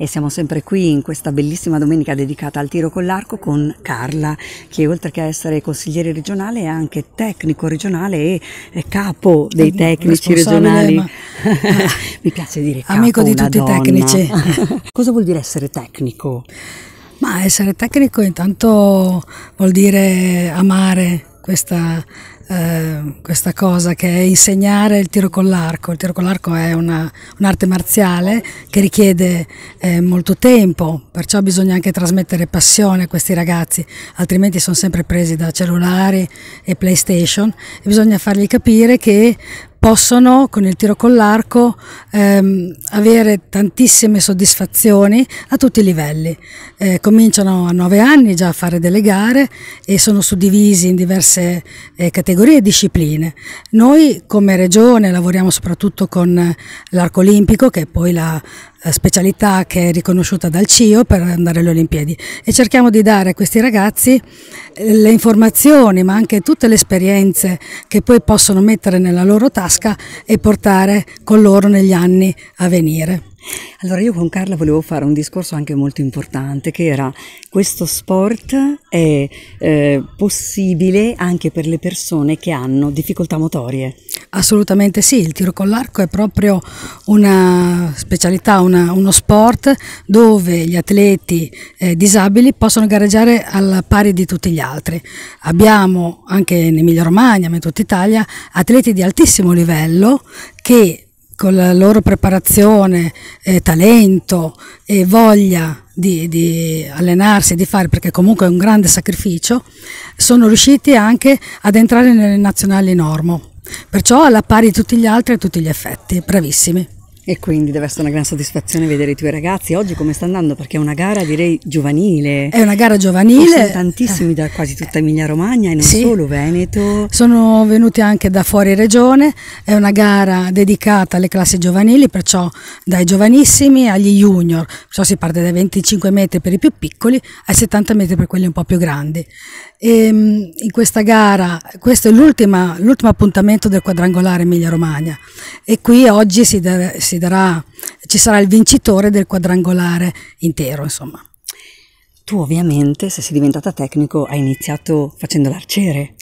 e siamo sempre qui in questa bellissima domenica dedicata al tiro con l'arco con Carla che oltre che essere consigliere regionale è anche tecnico regionale e eh, capo dei tecnici regionali. Ma... Mi piace dire capo, amico di tutti donna. i tecnici. Cosa vuol dire essere tecnico? Ma essere tecnico intanto vuol dire amare questa eh, questa cosa che è insegnare il tiro con l'arco. Il tiro con l'arco è un'arte marziale che richiede eh, molto tempo, perciò bisogna anche trasmettere passione a questi ragazzi, altrimenti sono sempre presi da cellulari e PlayStation e bisogna fargli capire che possono con il tiro con l'arco ehm, avere tantissime soddisfazioni a tutti i livelli. Eh, cominciano a 9 anni già a fare delle gare e sono suddivisi in diverse eh, categorie e discipline. Noi come regione lavoriamo soprattutto con l'arco olimpico che è poi la, specialità che è riconosciuta dal CIO per andare alle Olimpiadi e cerchiamo di dare a questi ragazzi eh, le informazioni ma anche tutte le esperienze che poi possono mettere nella loro tasca tasca e portare con loro negli anni a venire. Allora io con Carla volevo fare un discorso anche molto importante che era questo sport è eh, possibile anche per le persone che hanno difficoltà motorie. Assolutamente sì, il tiro con l'arco è proprio una specialità, una, uno sport dove gli atleti eh, disabili possono gareggiare al pari di tutti gli altri. Abbiamo anche in Emilia Romagna, ma in tutta Italia, atleti di altissimo livello che con la loro preparazione, eh, talento e voglia di, di, allenarsi, di fare, perché comunque è un grande sacrificio, sono riusciti anche ad entrare nelle nazionali normo. Perciò alla pari di tutti gli altri a tutti gli effetti, bravissimi. E quindi deve essere una gran soddisfazione vedere i tuoi ragazzi. Oggi come sta andando? Perché è una gara direi giovanile. È una gara giovanile. Sono tantissimi da quasi tutta Emilia Romagna e non sì. solo Veneto. Sono venuti anche da fuori regione, è una gara dedicata alle classi giovanili, perciò dai giovanissimi agli junior, perciò si parte dai 25 metri per i più piccoli ai 70 metri per quelli un po' più grandi. E ehm, in questa gara, questo è l'ultimo appuntamento del quadrangolare Emilia Romagna e qui oggi si, deve, si deciderà, ci sarà il vincitore del quadrangolare intero, insomma. Tu ovviamente, se sei diventata tecnico, hai iniziato facendo l'arciere.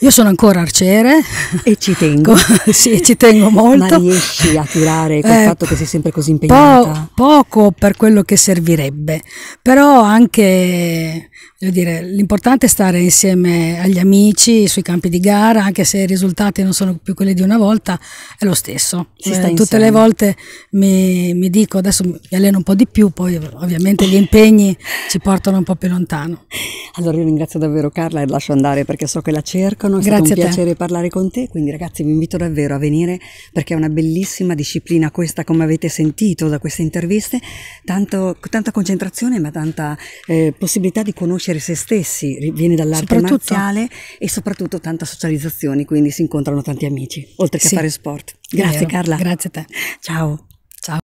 Io sono ancora arciere. E ci tengo. sì, ci tengo molto. Ma riesci a tirare col eh, fatto che sei sempre così impegnata? Po- poco per quello che servirebbe, però anche dire, l'importante è stare insieme agli amici sui campi di gara, anche se i risultati non sono più quelli di una volta, è lo stesso. Eh, tutte le volte mi, mi, dico adesso mi alleno un po' di più, poi ovviamente gli impegni ci portano un po' più lontano. Allora io ringrazio davvero Carla e lascio andare perché so che la cercano, è Grazie stato un piacere parlare con te, quindi ragazzi vi invito davvero a venire perché è una bellissima disciplina questa come avete sentito da queste interviste, tanto, tanta concentrazione ma tanta eh, possibilità di conoscere conoscere se stessi viene dall'arte marziale e soprattutto tanta socializzazione, quindi si incontrano tanti amici, oltre che sì, fare sport. Grazie Carla. Grazie a te. Ciao. Ciao.